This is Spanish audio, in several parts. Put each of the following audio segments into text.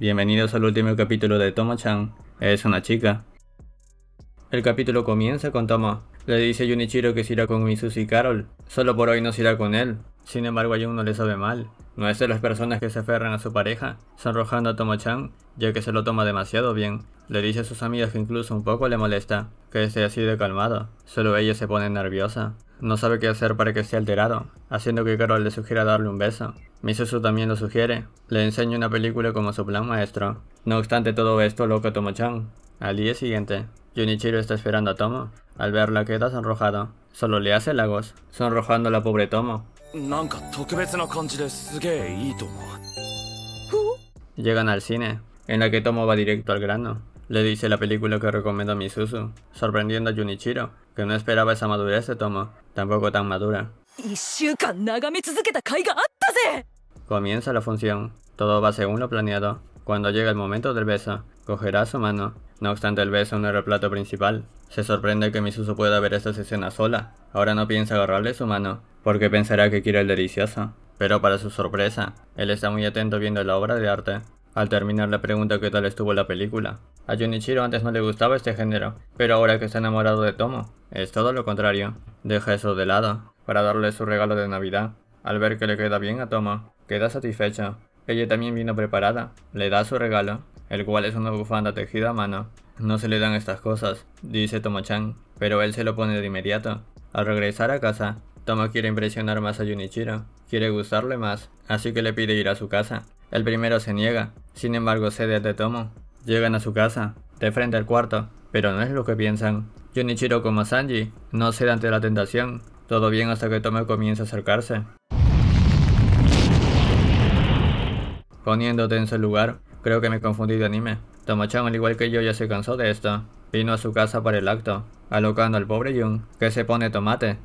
Bienvenidos al último capítulo de Tomo-chan, es una chica. El capítulo comienza con Tomo, Le dice a Yunichiro que se irá con Misus y Carol, solo por hoy no se irá con él. Sin embargo, a Jun no le sabe mal. No es de las personas que se aferran a su pareja, sonrojando a Tomo-chan, ya que se lo toma demasiado bien. Le dice a sus amigos que incluso un poco le molesta, que esté ha sido calmado, solo ella se pone nerviosa no sabe qué hacer para que esté alterado, haciendo que Carol le sugiera darle un beso. Misusu también lo sugiere, le enseña una película como su plan maestro. No obstante todo esto, loca Tomo-chan. Al día siguiente, Junichiro está esperando a Tomo. Al verla queda sonrojado. Solo le hace lagos, sonrojando a la pobre Tomo. Llegan al cine, en la que Tomo va directo al grano. Le dice la película que recomendó Misuzu sorprendiendo a Junichiro, que no esperaba esa madurez de Tomo, tampoco tan madura. Comienza la función. Todo va según lo planeado. Cuando llega el momento del beso, cogerá su mano. No obstante, el beso no era el plato principal. Se sorprende que Misuzu pueda ver esta escena sola. Ahora no piensa agarrarle su mano, porque pensará que quiere el delicioso. Pero para su sorpresa, él está muy atento viendo la obra de arte. Al terminar le pregunta qué tal estuvo la película. A Junichiro antes no le gustaba este género, pero ahora que está enamorado de Tomo, es todo lo contrario. Deja eso de lado, para darle su regalo de Navidad. Al ver que le queda bien a Tomo, queda satisfecho. Ella también vino preparada, le da su regalo, el cual es una bufanda tejida a mano. No se le dan estas cosas, dice Tomo-chan, pero él se lo pone de inmediato. Al regresar a casa, Tomo quiere impresionar más a Junichiro, quiere gustarle más, así que le pide ir a su casa. El primero se niega, sin embargo cede de Tomo, Llegan a su casa, de frente al cuarto, pero no es lo que piensan. Junichiro como Sanji no cede ante la tentación, todo bien hasta que Tomo comienza a acercarse. Poniéndote en su lugar, creo que me confundí de anime. Tomachan al igual que yo ya se cansó de esto. Vino a su casa para el acto, alocando al pobre Jun, que se pone tomate.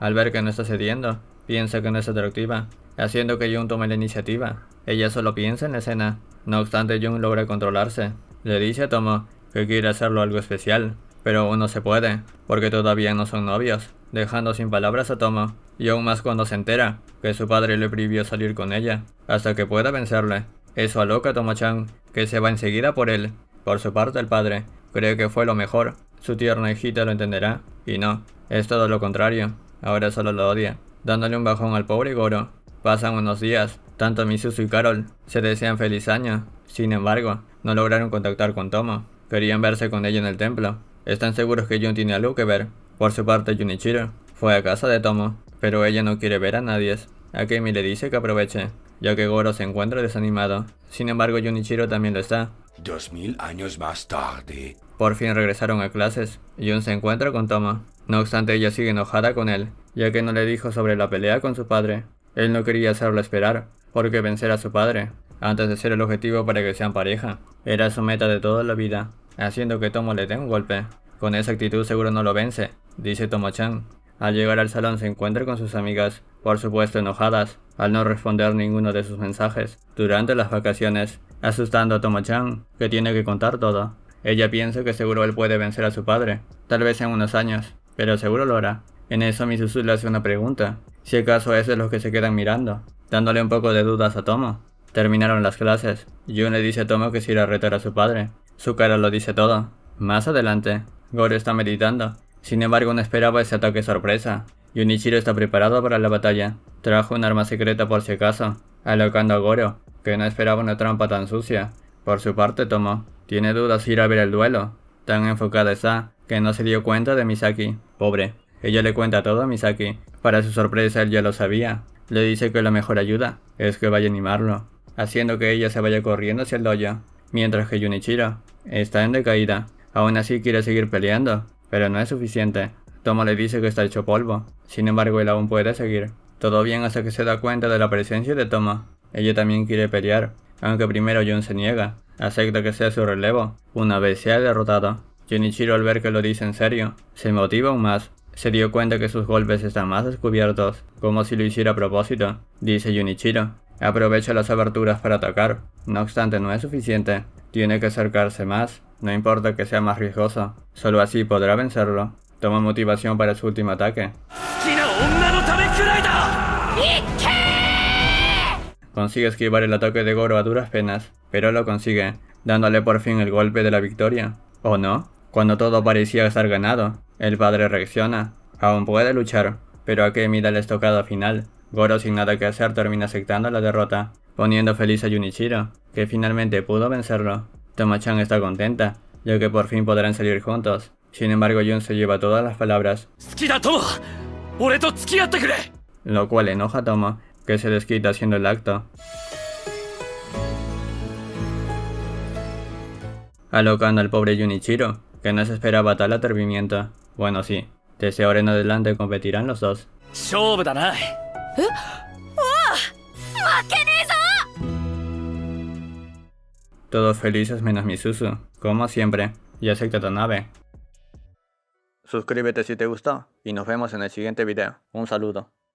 Al ver que no está cediendo, piensa que no es atractiva, haciendo que Jun tome la iniciativa. Ella solo piensa en la escena. No obstante, Jun logra controlarse. Le dice a Tomo que quiere hacerlo algo especial, pero aún no se puede, porque todavía no son novios, dejando sin palabras a Tomo, y aún más cuando se entera que su padre le prohibió salir con ella, hasta que pueda vencerle. Eso aloca a Tomo-chan, que se va enseguida por él. Por su parte, el padre cree que fue lo mejor, su tierna hijita lo entenderá, y no, es todo lo contrario, ahora solo lo odia, dándole un bajón al pobre Goro. Pasan unos días, tanto Misuzu y Carol se desean feliz año, sin embargo, no lograron contactar con Tomo. Querían verse con ella en el templo. Están seguros que Jun tiene algo que ver. Por su parte, Junichiro fue a casa de Tomo, pero ella no quiere ver a nadie. A Akemi le dice que aproveche, ya que Goro se encuentra desanimado. Sin embargo, Junichiro también lo está. Dos mil años más tarde. Por fin regresaron a clases. Jun se encuentra con Tomo. No obstante, ella sigue enojada con él, ya que no le dijo sobre la pelea con su padre. Él no quería hacerlo esperar, porque vencer a su padre, antes de ser el objetivo para que sean pareja, era su meta de toda la vida, haciendo que Tomo le dé un golpe. Con esa actitud seguro no lo vence, dice Tomo-chan. Al llegar al salón se encuentra con sus amigas, por supuesto enojadas, al no responder ninguno de sus mensajes durante las vacaciones, asustando a Tomo-chan, que tiene que contar todo. Ella piensa que seguro él puede vencer a su padre, tal vez en unos años, pero seguro lo hará. En eso Misuzu le hace una pregunta, si acaso es de los que se quedan mirando dándole un poco de dudas a Tomo. Terminaron las clases. Jun le dice a Tomo que se irá a retar a su padre. Su cara lo dice todo. Más adelante, Goro está meditando. Sin embargo, no esperaba ese ataque sorpresa. Yunichiro está preparado para la batalla. Trajo un arma secreta por si acaso, alocando a Goro, que no esperaba una trampa tan sucia. Por su parte, Tomo tiene dudas ir a ver el duelo. Tan enfocada está que no se dio cuenta de Misaki. Pobre. Ella le cuenta todo a Misaki. Para su sorpresa, él ya lo sabía, le dice que la mejor ayuda es que vaya a animarlo, haciendo que ella se vaya corriendo hacia el dojo, mientras que Junichiro está en decaída. Aún así quiere seguir peleando, pero no es suficiente. Toma le dice que está hecho polvo, sin embargo él aún puede seguir. Todo bien hasta que se da cuenta de la presencia de Toma. Ella también quiere pelear, aunque primero Jun se niega. Acepta que sea su relevo, una vez sea derrotado. Junichiro al ver que lo dice en serio, se motiva aún más se dio cuenta que sus golpes están más descubiertos, como si lo hiciera a propósito, dice Junichiro. Aprovecha las aberturas para atacar. No obstante, no es suficiente. Tiene que acercarse más, no importa que sea más riesgoso. Solo así podrá vencerlo. Toma motivación para su último ataque. Consigue esquivar el ataque de Goro a duras penas, pero lo consigue, dándole por fin el golpe de la victoria. ¿O no? Cuando todo parecía estar ganado, el padre reacciona. Aún puede luchar, pero a que mida tocado estocado final. Goro sin nada que hacer termina aceptando la derrota, poniendo feliz a Junichiro, que finalmente pudo vencerlo. Tomachan está contenta, ya que por fin podrán salir juntos. Sin embargo, Jun se lleva todas las palabras. Lo cual enoja a Tomo, que se desquita haciendo el acto. Alocando al pobre Junichiro, que no se esperaba tal atrevimiento. Bueno, sí. Desde ahora en adelante competirán los dos. ¿Eh? ¡Ah! ¡Ah, Todos felices menos Susu, como siempre. Ya acepta tu nave. Suscríbete si te gustó y nos vemos en el siguiente video. Un saludo.